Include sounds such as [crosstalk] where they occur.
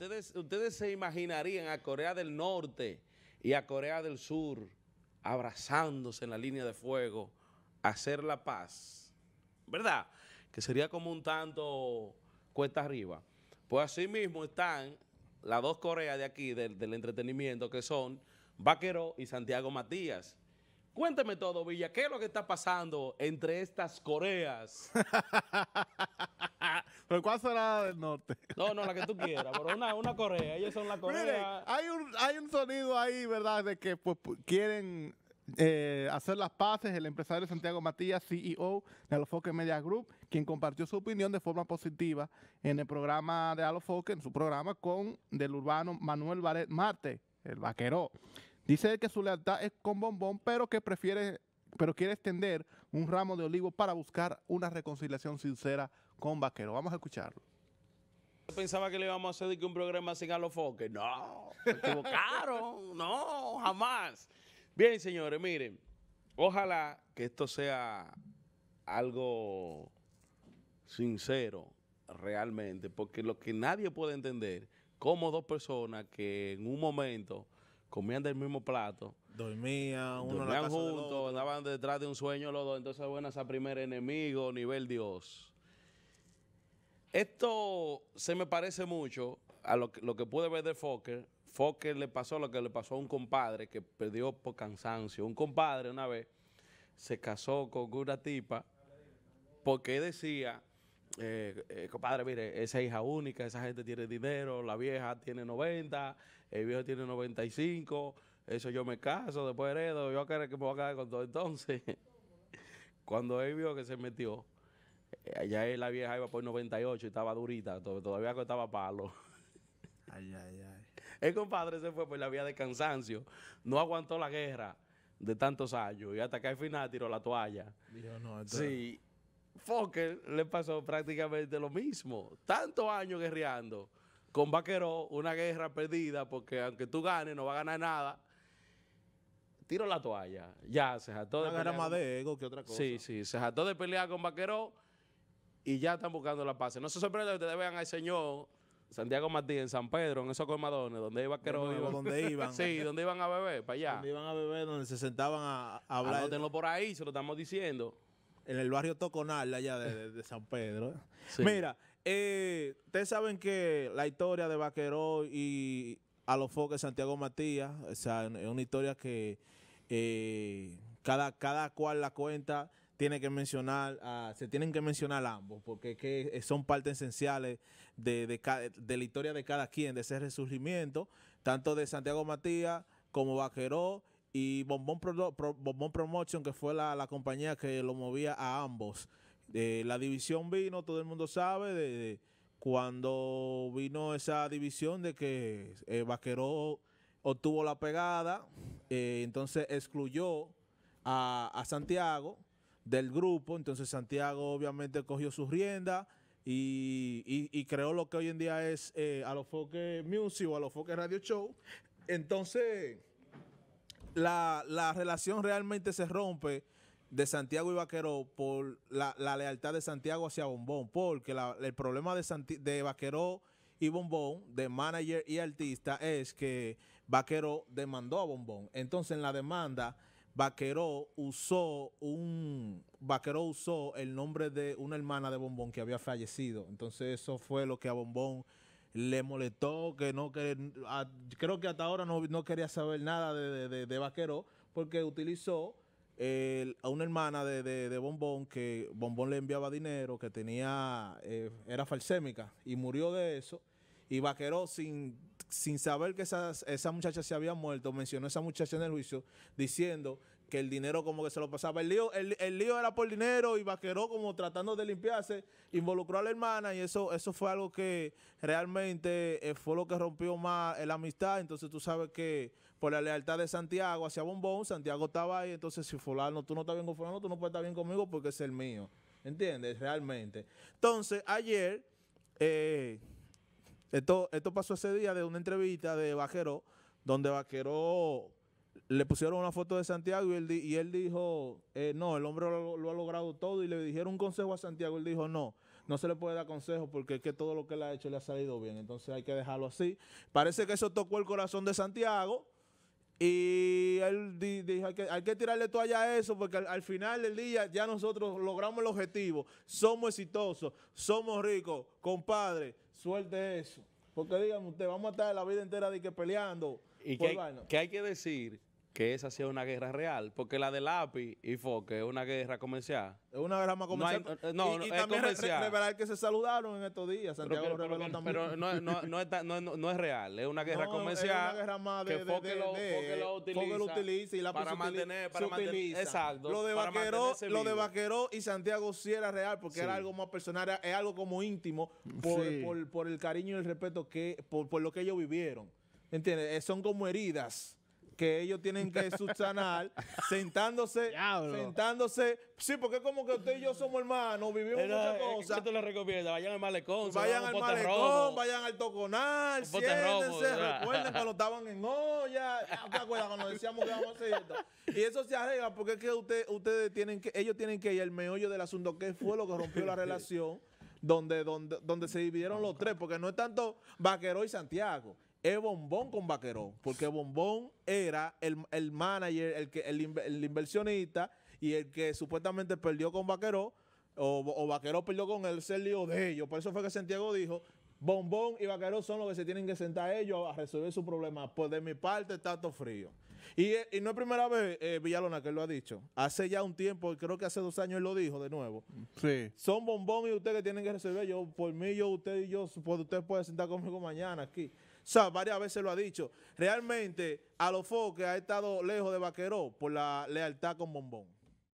Ustedes, se imaginarían a Corea del Norte y a Corea del Sur abrazándose en la línea de fuego, hacer la paz, ¿verdad? Que sería como un tanto cuesta arriba. Pues así mismo están las dos Coreas de aquí, del, entretenimiento, que son Vaquero y Santiago Matías. Cuénteme todo, Villa, ¿qué es lo que está pasando entre estas Coreas? [laughs] Pero ¿cuál será del norte? No, no, la que tú quieras, pero una, una ellos son la correa. hay un, hay un sonido ahí, ¿verdad? De que pues, quieren eh, hacer las paces el empresario Santiago Matías, CEO de Alofoque Media Group, quien compartió su opinión de forma positiva en el programa de Alofoque, en su programa con del urbano Manuel Baret Marte, el vaquero. Dice que su lealtad es con Bombón, pero que prefiere pero quiere extender un ramo de olivo para buscar una reconciliación sincera con Vaquero. Vamos a escucharlo. Pensaba que le íbamos a hacer un programa sin alofoque. No, se equivocaron. [laughs] no, jamás. Bien, señores, miren, ojalá que esto sea algo sincero realmente, porque lo que nadie puede entender, como dos personas que en un momento comían del mismo plato. Dormían, uno la juntos, andaban detrás de un sueño los dos. Entonces, bueno, esa primer enemigo, nivel Dios. Esto se me parece mucho a lo que, lo que pude ver de Fokker. Fokker le pasó lo que le pasó a un compadre que perdió por cansancio. Un compadre una vez se casó con una tipa porque decía eh, eh, compadre, mire, esa hija única, esa gente tiene dinero, la vieja tiene 90, el viejo tiene 95, eso yo me caso, después heredo, yo quiero que me voy a quedar con todo. Entonces, [laughs] cuando él vio que se metió, eh, allá la vieja iba por 98 y estaba durita, todavía costaba palo. Ay, ay, ay. [laughs] El compadre se fue por la vía de cansancio, no aguantó la guerra de tantos años y hasta que al final tiró la toalla. Fokker le pasó prácticamente lo mismo. Tantos años guerreando con Vaqueró, una guerra perdida, porque aunque tú ganes, no va a ganar nada. Tiro la toalla. Ya, se jató de pelear. más de ego que otra cosa. Sí, sí, se jató de pelear con Vaqueró y ya están buscando la paz. No se sorprende que ustedes vean al señor Santiago Martí en San Pedro, en esos colmadones, donde iba Vaqueró. donde iban. [laughs] sí, donde iban a beber, para allá. Donde iban a beber, donde se sentaban a, hablar. Anótenlo por ahí, se lo estamos diciendo en el barrio Toconal, allá de, San Pedro. Mira, eh, ustedes saben que la historia de Vaqueró y a Alofoque Santiago Matías, o sea, es una historia que eh, cada, cada cual la cuenta tiene que mencionar, ah, se tienen que mencionar ambos, porque son partes esenciales de, de, la historia de cada quien, de ese resurgimiento, tanto de Santiago Matías como Vaqueró y Bombón, Promotion, que fue la, compañía que lo movía a ambos. la división vino, todo el mundo sabe, de, cuando vino esa división de que eh, Vaqueró obtuvo la pegada, eh, entonces excluyó a, Santiago del grupo, entonces Santiago obviamente cogió su rienda y, y, creó lo que hoy en día es eh, los Alofoque Music o Alofoque Radio Show. Entonces la, relación realmente se rompe de Santiago y Vaqueró por la, lealtad de Santiago hacia Bombón, porque la, el problema de, de Vaqueró y Bombón, de manager y artista, es que Vaqueró demandó a Bombón. Entonces, en la demanda, vaquero usó un Vaqueró usó el nombre de una hermana de Bombón que había fallecido. Entonces, eso fue lo que a Bombón le molestó, que no que, creo que hasta ahora no, quería saber nada de, de, Vaquero, porque utilizó a una hermana de, de, Bombón que Bombón le enviaba dinero, que tenía, eh, era falsémica, y murió de eso. Y Vaqueró, sin, sin saber que esa muchacha se había muerto, mencionó a esa muchacha en el juicio, diciendo que el dinero como que se lo pasaba. El lío, el, lío era por dinero y Vaqueró como tratando de limpiarse, involucró a la hermana y eso, eso fue algo que realmente eh, fue lo que rompió más la amistad. Entonces tú sabes que por la lealtad de Santiago hacia Bombón, Santiago estaba ahí, entonces si fulano, tú no estás bien con fulano, tú no puedes estar bien conmigo porque es el mío. ¿Entiendes? Realmente. Entonces ayer, eh, esto, esto pasó ese día de una entrevista de Vaqueró, donde Vaqueró le pusieron una foto de Santiago y él, y él dijo, eh, no, el hombre lo, ha logrado todo y le dijeron un consejo a Santiago. Él dijo, no, no se le puede dar consejo porque es que todo lo que él ha hecho le ha salido bien. Entonces hay que dejarlo así. Parece que eso tocó el corazón de Santiago y él dijo, hay que, tirarle toalla a eso porque al, final del día ya nosotros logramos el objetivo. Somos exitosos, somos ricos. Compadre, suelte eso. Porque dígame usted, vamos a estar la vida entera de que peleando. Y qué hay, que decir que esa sea una guerra real, porque la de Lapi y Foque es una guerra comercial. Es una guerra más comercial. No, eh, y, es también comercial. que se saludaron en estos días, Santiago pero, pero, también. Pero no, no, no, no, es real, es una guerra comercial. Es una guerra más de, que Foque, lo, utiliza y la para mantener, para mantener, exacto. Lo de Vaqueró, lo de y Santiago sí era real porque era algo más personal, es algo como íntimo por, por, por, el cariño y el respeto que por, por lo que ellos vivieron. ¿Entiendes? Eh, son como heridas que ellos tienen que subsanar [laughs] sentándose, sentándose. Sí, porque es como que usted y yo somos hermanos, vivimos muchas eh, eh, cosas. te lo recomiendo, vayan al malecón, vayan al malecón, vayan al toconal, siéntense, recuerden [laughs] cuando estaban en olla, ¿te acuerdas cuando decíamos que vamos a hacer Y eso se arregla porque es que usted, ustedes tienen que, ellos tienen que ir al meollo del asunto, que fue lo que rompió la [laughs] relación. Donde, donde, donde, se dividieron los tres, porque no es tanto Vaqueró y Santiago, es Bombón con Vaquerón, porque Bombón era el, manager, el, que, el, inversionista y el que supuestamente perdió con Vaquerón, o, o Vaquerón perdió con él, ser lío de ellos. Por eso fue que Santiago dijo, Bombón y Vaquerón son los que se tienen que sentar ellos a resolver su problema. Pues de mi parte está todo frío. Y, no es primera vez, eh, Villalona, que lo ha dicho. Hace ya un tiempo, creo que hace dos años él lo dijo de nuevo. Sí. Son Bombón y ustedes que tienen que resolver. por mí, yo, usted y yo, pues usted puede sentar conmigo mañana aquí sea, varias veces lo ha dicho. Realmente, a lo que ha estado lejos de Vaqueró por la lealtad con Bombón.